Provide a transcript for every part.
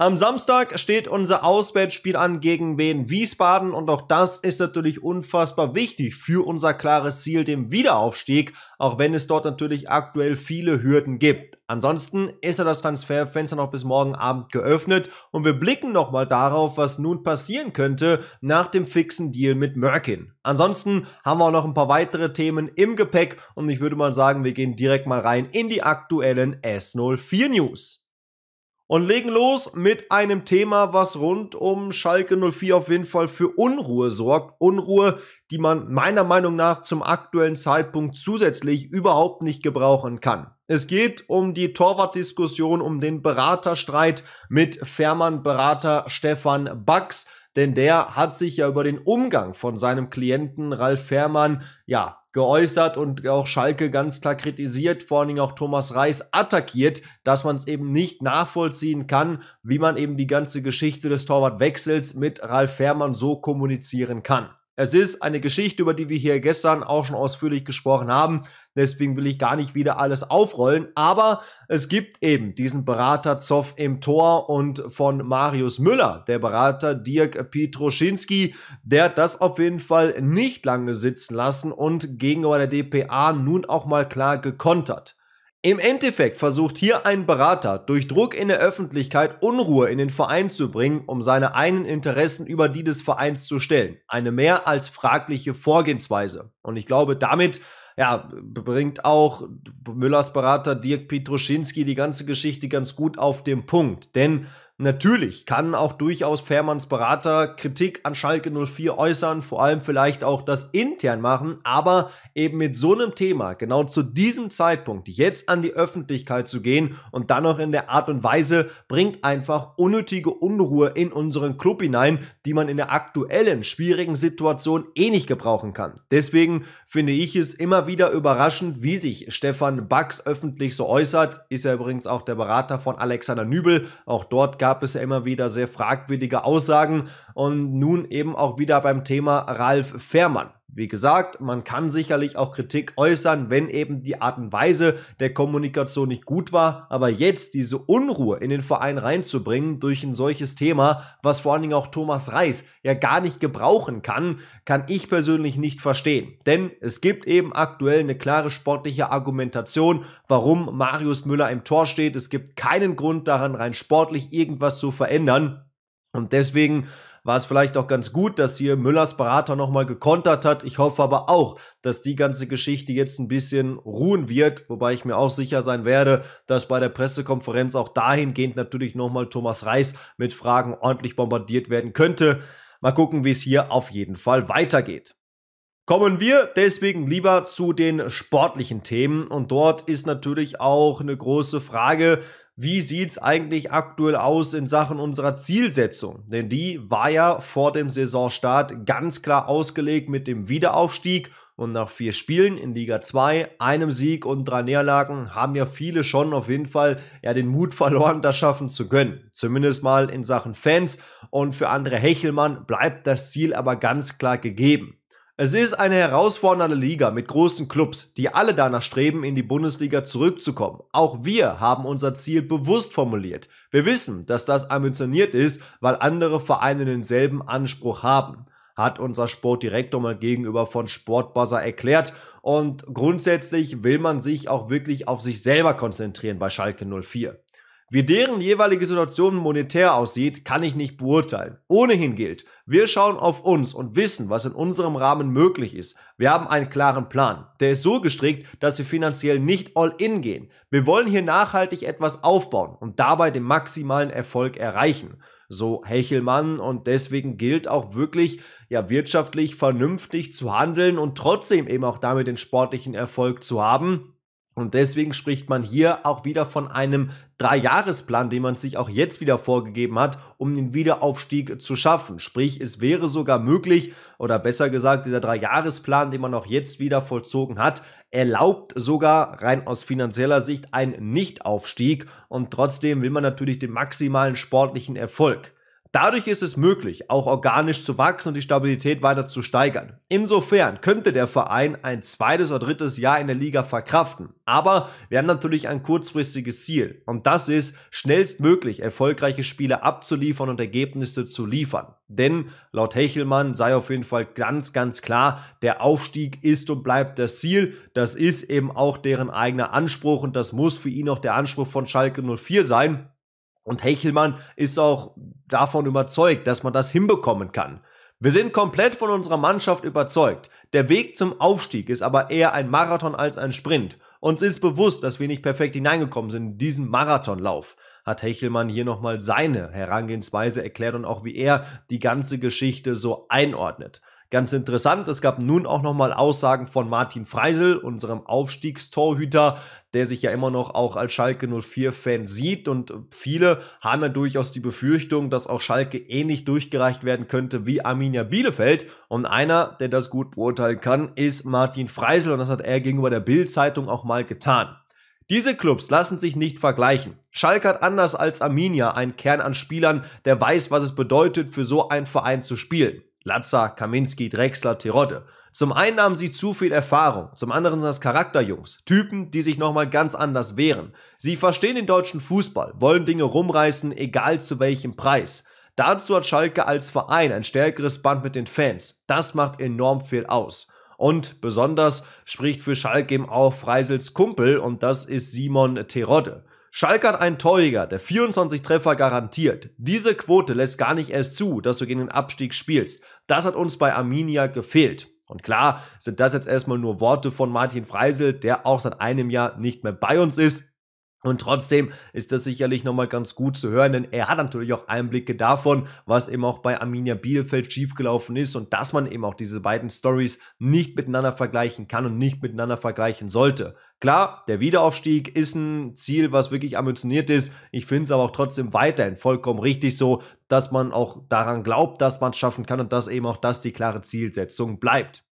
Am Samstag steht unser Auswärtsspiel an gegen Wien Wiesbaden und auch das ist natürlich unfassbar wichtig für unser klares Ziel, dem Wiederaufstieg, auch wenn es dort natürlich aktuell viele Hürden gibt. Ansonsten ist ja das Transferfenster noch bis morgen Abend geöffnet und wir blicken nochmal darauf, was nun passieren könnte nach dem fixen Deal mit Merkin. Ansonsten haben wir auch noch ein paar weitere Themen im Gepäck und ich würde mal sagen, wir gehen direkt mal rein in die aktuellen S04 News und legen los mit einem Thema, was rund um Schalke 04 auf jeden Fall für Unruhe sorgt. Unruhe, die man meiner Meinung nach zum aktuellen Zeitpunkt zusätzlich überhaupt nicht gebrauchen kann. Es geht um die Torwartdiskussion, um den Beraterstreit mit Fährmann-Berater Stefan Bax denn der hat sich ja über den Umgang von seinem Klienten Ralf Fährmann ja geäußert und auch Schalke ganz klar kritisiert, vor allen Dingen auch Thomas Reis attackiert, dass man es eben nicht nachvollziehen kann, wie man eben die ganze Geschichte des Torwartwechsels mit Ralf Fährmann so kommunizieren kann. Es ist eine Geschichte, über die wir hier gestern auch schon ausführlich gesprochen haben. Deswegen will ich gar nicht wieder alles aufrollen. Aber es gibt eben diesen Berater Zoff im Tor und von Marius Müller, der Berater Dirk Pietroschinski, der hat das auf jeden Fall nicht lange sitzen lassen und gegenüber der DPA nun auch mal klar gekontert. Im Endeffekt versucht hier ein Berater durch Druck in der Öffentlichkeit Unruhe in den Verein zu bringen, um seine eigenen Interessen über die des Vereins zu stellen. Eine mehr als fragliche Vorgehensweise. Und ich glaube, damit ja, bringt auch Müllers Berater Dirk Petroschinski die ganze Geschichte ganz gut auf den Punkt. Denn Natürlich kann auch durchaus Fährmanns Berater Kritik an Schalke 04 äußern, vor allem vielleicht auch das intern machen, aber eben mit so einem Thema, genau zu diesem Zeitpunkt, jetzt an die Öffentlichkeit zu gehen und dann noch in der Art und Weise, bringt einfach unnötige Unruhe in unseren Club hinein, die man in der aktuellen schwierigen Situation eh nicht gebrauchen kann. Deswegen finde ich es immer wieder überraschend, wie sich Stefan Bax öffentlich so äußert, ist er übrigens auch der Berater von Alexander Nübel, auch dort gab gab es ja immer wieder sehr fragwürdige Aussagen und nun eben auch wieder beim Thema Ralf Fährmann. Wie gesagt, man kann sicherlich auch Kritik äußern, wenn eben die Art und Weise der Kommunikation nicht gut war, aber jetzt diese Unruhe in den Verein reinzubringen durch ein solches Thema, was vor allen Dingen auch Thomas Reis ja gar nicht gebrauchen kann, kann ich persönlich nicht verstehen. Denn es gibt eben aktuell eine klare sportliche Argumentation, warum Marius Müller im Tor steht. Es gibt keinen Grund daran, rein sportlich irgendwas zu verändern. Und deswegen war es vielleicht auch ganz gut, dass hier Müllers Berater nochmal gekontert hat. Ich hoffe aber auch, dass die ganze Geschichte jetzt ein bisschen ruhen wird, wobei ich mir auch sicher sein werde, dass bei der Pressekonferenz auch dahingehend natürlich nochmal Thomas Reis mit Fragen ordentlich bombardiert werden könnte. Mal gucken, wie es hier auf jeden Fall weitergeht. Kommen wir deswegen lieber zu den sportlichen Themen und dort ist natürlich auch eine große Frage, wie sieht's eigentlich aktuell aus in Sachen unserer Zielsetzung? Denn die war ja vor dem Saisonstart ganz klar ausgelegt mit dem Wiederaufstieg. Und nach vier Spielen in Liga 2, einem Sieg und drei Niederlagen haben ja viele schon auf jeden Fall ja den Mut verloren, das schaffen zu können. Zumindest mal in Sachen Fans. Und für andere Hechelmann bleibt das Ziel aber ganz klar gegeben. Es ist eine herausfordernde Liga mit großen Clubs, die alle danach streben, in die Bundesliga zurückzukommen. Auch wir haben unser Ziel bewusst formuliert. Wir wissen, dass das ambitioniert ist, weil andere Vereine denselben Anspruch haben hat unser Sportdirektor mal gegenüber von Sportbuzzer erklärt. Und grundsätzlich will man sich auch wirklich auf sich selber konzentrieren bei Schalke 04. Wie deren jeweilige Situation monetär aussieht, kann ich nicht beurteilen. Ohnehin gilt, wir schauen auf uns und wissen, was in unserem Rahmen möglich ist. Wir haben einen klaren Plan. Der ist so gestrickt, dass wir finanziell nicht all in gehen. Wir wollen hier nachhaltig etwas aufbauen und dabei den maximalen Erfolg erreichen. So Hechelmann und deswegen gilt auch wirklich, ja, wirtschaftlich vernünftig zu handeln und trotzdem eben auch damit den sportlichen Erfolg zu haben und deswegen spricht man hier auch wieder von einem Dreijahresplan, den man sich auch jetzt wieder vorgegeben hat, um den Wiederaufstieg zu schaffen. Sprich, es wäre sogar möglich, oder besser gesagt, dieser Dreijahresplan, den man auch jetzt wieder vollzogen hat, erlaubt sogar rein aus finanzieller Sicht einen Nichtaufstieg und trotzdem will man natürlich den maximalen sportlichen Erfolg. Dadurch ist es möglich, auch organisch zu wachsen und die Stabilität weiter zu steigern. Insofern könnte der Verein ein zweites oder drittes Jahr in der Liga verkraften. Aber wir haben natürlich ein kurzfristiges Ziel und das ist, schnellstmöglich erfolgreiche Spiele abzuliefern und Ergebnisse zu liefern. Denn laut Hechelmann sei auf jeden Fall ganz, ganz klar, der Aufstieg ist und bleibt das Ziel. Das ist eben auch deren eigener Anspruch und das muss für ihn auch der Anspruch von Schalke 04 sein. Und Hechelmann ist auch davon überzeugt, dass man das hinbekommen kann. Wir sind komplett von unserer Mannschaft überzeugt. Der Weg zum Aufstieg ist aber eher ein Marathon als ein Sprint. Uns ist bewusst, dass wir nicht perfekt hineingekommen sind in diesen Marathonlauf hat Hechelmann hier nochmal seine Herangehensweise erklärt und auch wie er die ganze Geschichte so einordnet. Ganz interessant, es gab nun auch nochmal Aussagen von Martin Freisel, unserem Aufstiegstorhüter, der sich ja immer noch auch als Schalke 04-Fan sieht. Und viele haben ja durchaus die Befürchtung, dass auch Schalke ähnlich durchgereicht werden könnte wie Arminia Bielefeld. Und einer, der das gut beurteilen kann, ist Martin Freisel. Und das hat er gegenüber der Bild-Zeitung auch mal getan. Diese Clubs lassen sich nicht vergleichen. Schalke hat anders als Arminia einen Kern an Spielern, der weiß, was es bedeutet, für so einen Verein zu spielen. Latza, Kaminski, Drexler, Terodde. Zum einen haben sie zu viel Erfahrung, zum anderen sind das Charakterjungs, Typen, die sich nochmal ganz anders wehren. Sie verstehen den deutschen Fußball, wollen Dinge rumreißen, egal zu welchem Preis. Dazu hat Schalke als Verein ein stärkeres Band mit den Fans. Das macht enorm viel aus. Und besonders spricht für Schalke eben auch Freisels Kumpel und das ist Simon Terodde. Schalke hat einen Torjäger, der 24 Treffer garantiert. Diese Quote lässt gar nicht erst zu, dass du gegen den Abstieg spielst. Das hat uns bei Arminia gefehlt. Und klar sind das jetzt erstmal nur Worte von Martin Freisel, der auch seit einem Jahr nicht mehr bei uns ist. Und trotzdem ist das sicherlich nochmal ganz gut zu hören, denn er hat natürlich auch Einblicke davon, was eben auch bei Arminia Bielefeld schiefgelaufen ist und dass man eben auch diese beiden Stories nicht miteinander vergleichen kann und nicht miteinander vergleichen sollte. Klar, der Wiederaufstieg ist ein Ziel, was wirklich ambitioniert ist. Ich finde es aber auch trotzdem weiterhin vollkommen richtig so, dass man auch daran glaubt, dass man es schaffen kann und dass eben auch das die klare Zielsetzung bleibt.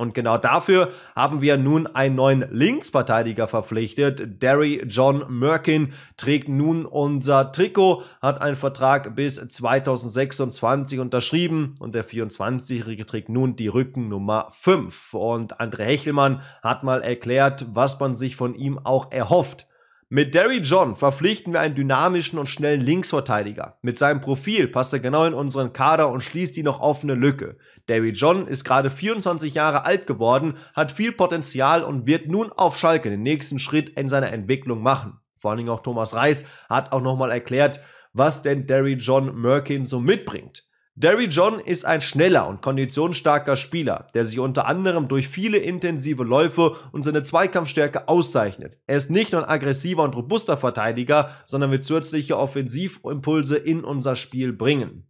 Und genau dafür haben wir nun einen neuen Linksverteidiger verpflichtet. Derry John Merkin trägt nun unser Trikot, hat einen Vertrag bis 2026 unterschrieben und der 24-Jährige trägt nun die Rückennummer 5. Und André Hechelmann hat mal erklärt, was man sich von ihm auch erhofft. Mit Derry John verpflichten wir einen dynamischen und schnellen Linksverteidiger. Mit seinem Profil passt er genau in unseren Kader und schließt die noch offene Lücke. Derry John ist gerade 24 Jahre alt geworden, hat viel Potenzial und wird nun auf Schalke den nächsten Schritt in seiner Entwicklung machen. Vor allen Dingen auch Thomas Reis hat auch nochmal erklärt, was denn Derry John Merkin so mitbringt. Derry John ist ein schneller und konditionsstarker Spieler, der sich unter anderem durch viele intensive Läufe und seine Zweikampfstärke auszeichnet. Er ist nicht nur ein aggressiver und robuster Verteidiger, sondern wird zusätzliche Offensivimpulse in unser Spiel bringen.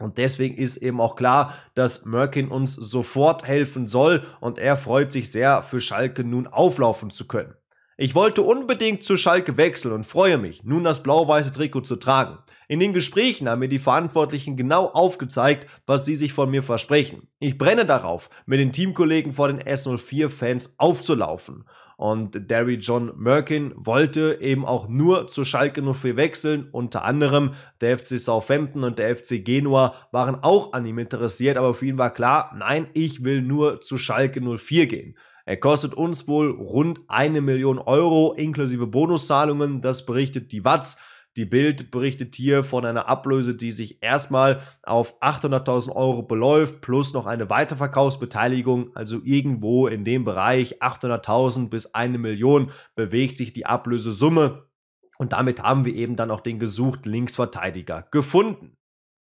Und deswegen ist eben auch klar, dass Merkin uns sofort helfen soll und er freut sich sehr, für Schalke nun auflaufen zu können. Ich wollte unbedingt zu Schalke wechseln und freue mich, nun das blau-weiße Trikot zu tragen. In den Gesprächen haben mir die Verantwortlichen genau aufgezeigt, was sie sich von mir versprechen. Ich brenne darauf, mit den Teamkollegen vor den S04-Fans aufzulaufen. Und Derry John Merkin wollte eben auch nur zu Schalke 04 wechseln. Unter anderem der FC Southampton und der FC Genua waren auch an ihm interessiert, aber für ihn war klar, nein, ich will nur zu Schalke 04 gehen. Er kostet uns wohl rund eine Million Euro inklusive Bonuszahlungen, das berichtet die Watz. Die Bild berichtet hier von einer Ablöse, die sich erstmal auf 800.000 Euro beläuft, plus noch eine Weiterverkaufsbeteiligung. Also irgendwo in dem Bereich 800.000 bis 1 Million bewegt sich die Ablösesumme. Und damit haben wir eben dann auch den gesuchten Linksverteidiger gefunden.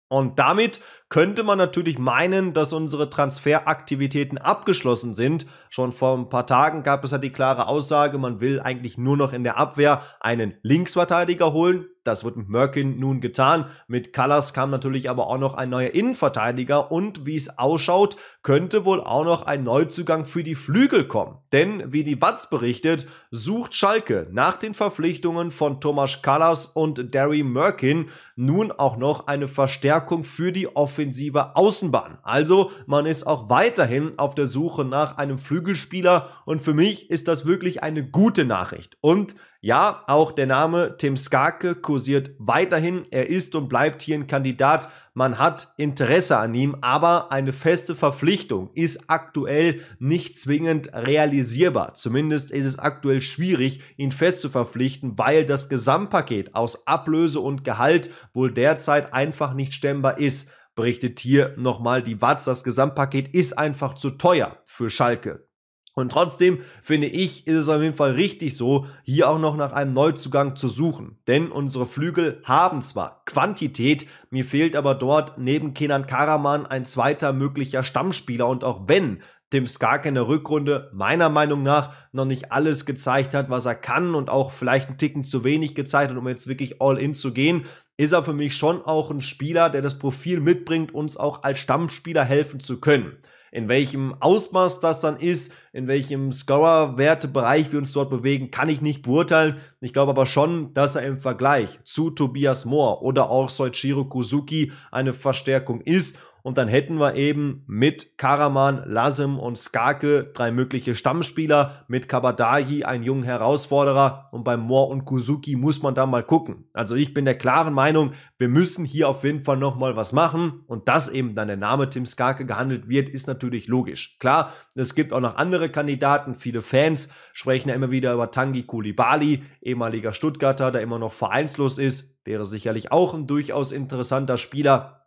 Und damit könnte man natürlich meinen, dass unsere Transferaktivitäten abgeschlossen sind. Schon vor ein paar Tagen gab es ja die klare Aussage, man will eigentlich nur noch in der Abwehr einen Linksverteidiger holen. Das wird mit Merkin nun getan. Mit Callas kam natürlich aber auch noch ein neuer Innenverteidiger und wie es ausschaut, könnte wohl auch noch ein Neuzugang für die Flügel kommen. Denn, wie die Watz berichtet, sucht Schalke nach den Verpflichtungen von Thomas Callas und Derry Merkin nun auch noch eine Verstärkung für die offensive Außenbahn. Also, man ist auch weiterhin auf der Suche nach einem Flügelspieler und für mich ist das wirklich eine gute Nachricht. Und ja, auch der Name Tim Skarke kursiert weiterhin. Er ist und bleibt hier ein Kandidat. Man hat Interesse an ihm, aber eine feste Verpflichtung ist aktuell nicht zwingend realisierbar. Zumindest ist es aktuell schwierig, ihn fest zu verpflichten, weil das Gesamtpaket aus Ablöse und Gehalt wohl derzeit einfach nicht stemmbar ist berichtet hier nochmal die Watz. Das Gesamtpaket ist einfach zu teuer für Schalke. Und trotzdem finde ich, ist es auf jeden Fall richtig so, hier auch noch nach einem Neuzugang zu suchen. Denn unsere Flügel haben zwar Quantität, mir fehlt aber dort neben Kenan Karaman ein zweiter möglicher Stammspieler. Und auch wenn Tim Skarke in der Rückrunde meiner Meinung nach noch nicht alles gezeigt hat, was er kann und auch vielleicht einen Ticken zu wenig gezeigt hat, um jetzt wirklich all in zu gehen, ist er für mich schon auch ein Spieler, der das Profil mitbringt, uns auch als Stammspieler helfen zu können. In welchem Ausmaß das dann ist, in welchem Scorer-Wertebereich wir uns dort bewegen, kann ich nicht beurteilen. Ich glaube aber schon, dass er im Vergleich zu Tobias Mohr oder auch Soichiro Kuzuki eine Verstärkung ist und dann hätten wir eben mit Karaman, Lasem und Skake drei mögliche Stammspieler, mit Kabadagi einen jungen Herausforderer und bei Moore und Kuzuki muss man da mal gucken. Also ich bin der klaren Meinung, wir müssen hier auf jeden Fall nochmal was machen und dass eben dann der Name Tim Skake gehandelt wird, ist natürlich logisch. Klar, es gibt auch noch andere Kandidaten, viele Fans sprechen ja immer wieder über Tangi Kulibali, ehemaliger Stuttgarter, der immer noch vereinslos ist, wäre sicherlich auch ein durchaus interessanter Spieler.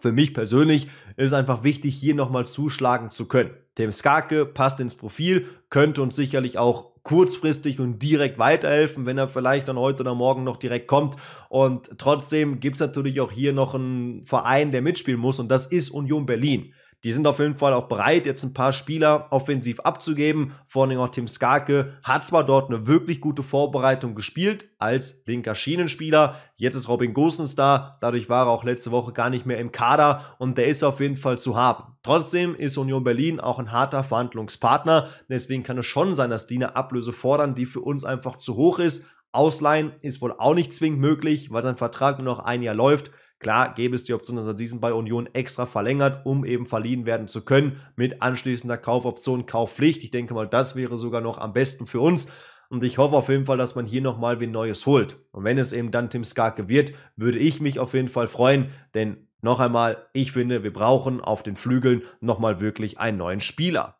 Für mich persönlich ist es einfach wichtig, hier nochmal zuschlagen zu können. Tim Skarke passt ins Profil, könnte uns sicherlich auch kurzfristig und direkt weiterhelfen, wenn er vielleicht dann heute oder morgen noch direkt kommt. Und trotzdem gibt es natürlich auch hier noch einen Verein, der mitspielen muss und das ist Union Berlin die sind auf jeden Fall auch bereit, jetzt ein paar Spieler offensiv abzugeben. Vor allem auch Tim Skarke hat zwar dort eine wirklich gute Vorbereitung gespielt als linker Schienenspieler. Jetzt ist Robin Gosens da. Dadurch war er auch letzte Woche gar nicht mehr im Kader und der ist auf jeden Fall zu haben. Trotzdem ist Union Berlin auch ein harter Verhandlungspartner. Deswegen kann es schon sein, dass die eine Ablöse fordern, die für uns einfach zu hoch ist. Ausleihen ist wohl auch nicht zwingend möglich, weil sein Vertrag nur noch ein Jahr läuft. Klar gäbe es die Option, dass er diesen bei Union extra verlängert, um eben verliehen werden zu können, mit anschließender Kaufoption, Kaufpflicht. Ich denke mal, das wäre sogar noch am besten für uns. Und ich hoffe auf jeden Fall, dass man hier nochmal wen Neues holt. Und wenn es eben dann Tim Skarke wird, würde ich mich auf jeden Fall freuen, denn noch einmal, ich finde, wir brauchen auf den Flügeln nochmal wirklich einen neuen Spieler.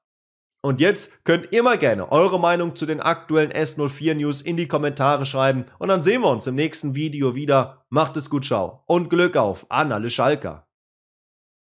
Und jetzt könnt ihr mal gerne eure Meinung zu den aktuellen S04 News in die Kommentare schreiben und dann sehen wir uns im nächsten Video wieder. Macht es gut, ciao und Glück auf an alle Schalker.